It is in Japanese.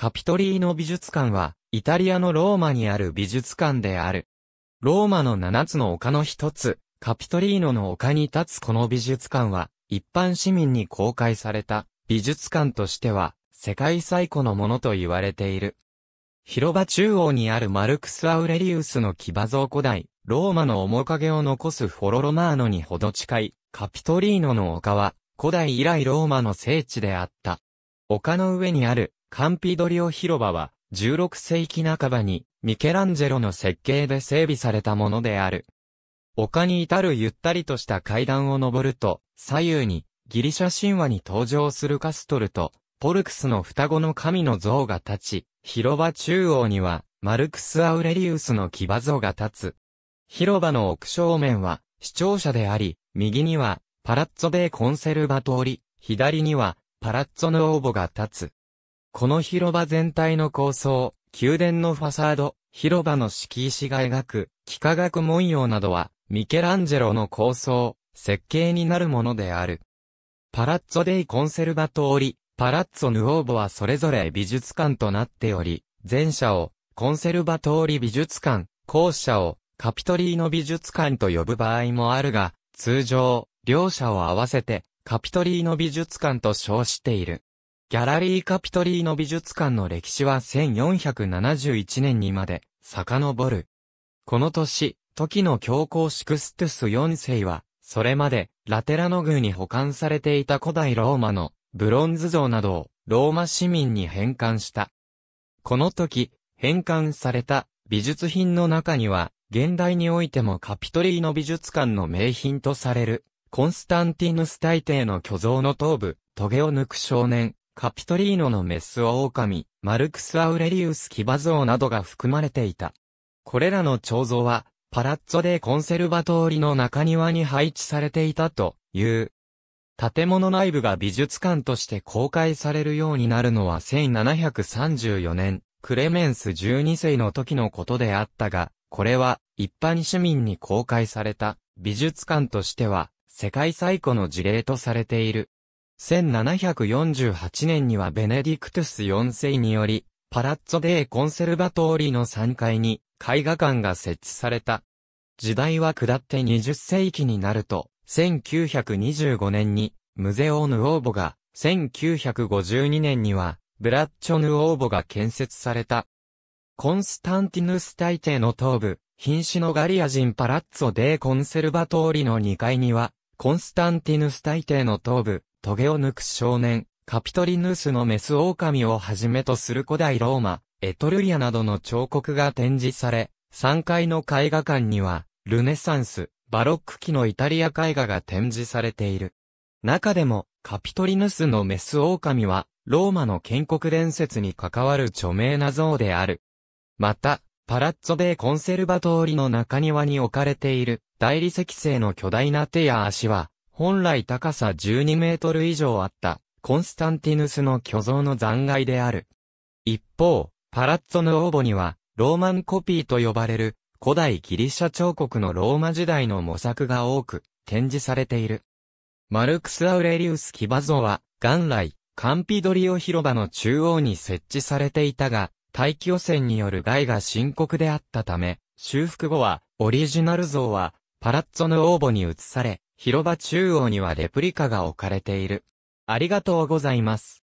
カピトリーノ美術館は、イタリアのローマにある美術館である。ローマの7つの丘の一つ、カピトリーノの丘に立つこの美術館は、一般市民に公開された美術館としては、世界最古のものと言われている。広場中央にあるマルクス・アウレリウスの騎馬像古代、ローマの面影を残すフォロロマーノにほど近い、カピトリーノの丘は、古代以来ローマの聖地であった。丘の上にあるカンピドリオ広場は、16世紀半ばに、ミケランジェロの設計で整備されたものである。丘に至るゆったりとした階段を登ると、左右に、ギリシャ神話に登場するカストルと、ポルクスの双子の神の像が立ち、広場中央には、マルクス・アウレリウスの騎馬像が立つ。広場の奥正面は、視聴者であり、右には、パラッツォ・デ・コンセルバ通り、左には、パラッツォ・ノーボが立つ。この広場全体の構想、宮殿のファサード、広場の敷石が描く、幾何学文様などは、ミケランジェロの構想、設計になるものである。パラッツォデイコンセルバトーリ、パラッツォヌオーボはそれぞれ美術館となっており、前者を、コンセルバトーリ美術館、後者を、カピトリーノ美術館と呼ぶ場合もあるが、通常、両者を合わせて、カピトリーノ美術館と称している。ギャラリーカピトリーの美術館の歴史は1471年にまで遡る。この年、時の教皇シクストゥス4世は、それまでラテラノ宮に保管されていた古代ローマのブロンズ像などをローマ市民に返還した。この時、返還された美術品の中には、現代においてもカピトリーの美術館の名品とされる、コンスタンティヌス大帝の巨像の頭部、トゲを抜く少年、カピトリーノのメスオオカミ、マルクス・アウレリウス・キバ像などが含まれていた。これらの彫像は、パラッツォでコンセルバトーリの中庭に配置されていたという。建物内部が美術館として公開されるようになるのは1734年、クレメンス12世の時のことであったが、これは一般市民に公開された美術館としては世界最古の事例とされている。1748年にはベネディクトゥス4世により、パラッツォ・デー・コンセルバトーリの3階に絵画館が設置された。時代は下って20世紀になると、1925年にムゼオ・ヌオーボが、1952年にはブラッチョ・ヌオーボが建設された。コンスタンティヌス大帝の東部、瀕死のガリア人パラッツォ・デー・コンセルバトーリの2階には、コンスタンティヌス大帝の東部、トゲを抜く少年、カピトリヌスのメス狼をはじめとする古代ローマ、エトルリアなどの彫刻が展示され、3階の絵画館には、ルネサンス、バロック期のイタリア絵画が展示されている。中でも、カピトリヌスのメス狼は、ローマの建国伝説に関わる著名な像である。また、パラッツォ・デ・コンセルバトーリの中庭に置かれている、大理石製の巨大な手や足は、本来高さ12メートル以上あった、コンスタンティヌスの巨像の残骸である。一方、パラッツォの応募には、ローマンコピーと呼ばれる、古代ギリシャ彫刻のローマ時代の模索が多く、展示されている。マルクス・アウレリウス・キバ像は、元来、カンピドリオ広場の中央に設置されていたが、大気汚染による害が深刻であったため、修復後は、オリジナル像は、パラッツォの応募に移され、広場中央にはレプリカが置かれている。ありがとうございます。